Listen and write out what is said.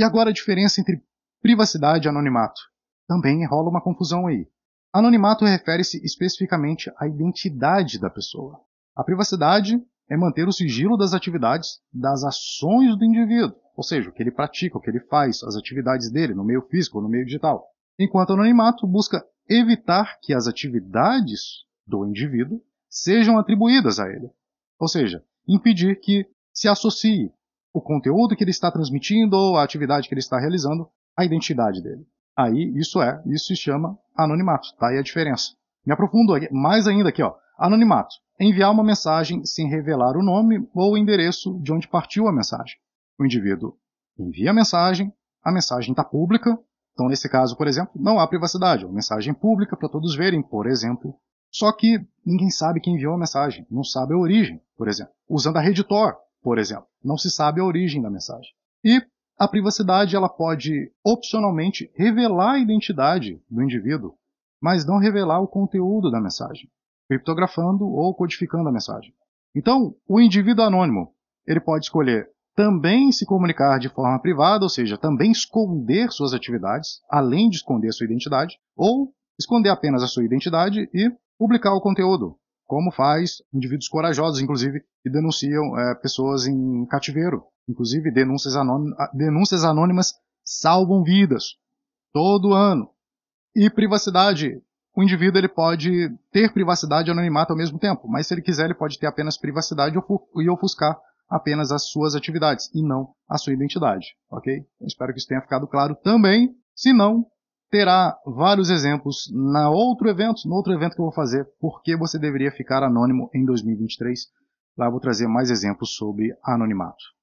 E agora a diferença entre privacidade e anonimato. Também rola uma confusão aí. Anonimato refere-se especificamente à identidade da pessoa. A privacidade é manter o sigilo das atividades, das ações do indivíduo, ou seja, o que ele pratica, o que ele faz, as atividades dele no meio físico, no meio digital. Enquanto o anonimato busca evitar que as atividades do indivíduo sejam atribuídas a ele, ou seja, impedir que se associe, o conteúdo que ele está transmitindo, ou a atividade que ele está realizando, a identidade dele. Aí isso é, isso se chama anonimato, tá aí a diferença. Me aprofundo aqui, mais ainda aqui, ó. Anonimato. Enviar uma mensagem sem revelar o nome ou o endereço de onde partiu a mensagem. O indivíduo envia a mensagem, a mensagem está pública, então nesse caso, por exemplo, não há privacidade, é uma mensagem pública para todos verem, por exemplo. Só que ninguém sabe quem enviou a mensagem, não sabe a origem, por exemplo. Usando a rede Tor, por exemplo. Não se sabe a origem da mensagem. E a privacidade ela pode opcionalmente revelar a identidade do indivíduo, mas não revelar o conteúdo da mensagem, criptografando ou codificando a mensagem. Então, o indivíduo anônimo, ele pode escolher também se comunicar de forma privada, ou seja, também esconder suas atividades, além de esconder sua identidade, ou esconder apenas a sua identidade e publicar o conteúdo, como faz indivíduos corajosos, inclusive, que denunciam é, pessoas em cativeiro. Inclusive, denúncias, ah, denúncias anônimas salvam vidas todo ano. E privacidade. O indivíduo ele pode ter privacidade e anonimato ao mesmo tempo, mas se ele quiser, ele pode ter apenas privacidade e ofuscar apenas as suas atividades e não a sua identidade, ok? Eu então, espero que isso tenha ficado claro também. Se não, terá vários exemplos na outro evento, no outro evento que eu vou fazer, porque você deveria ficar anônimo em 2023. Lá eu vou trazer mais exemplos sobre anonimato.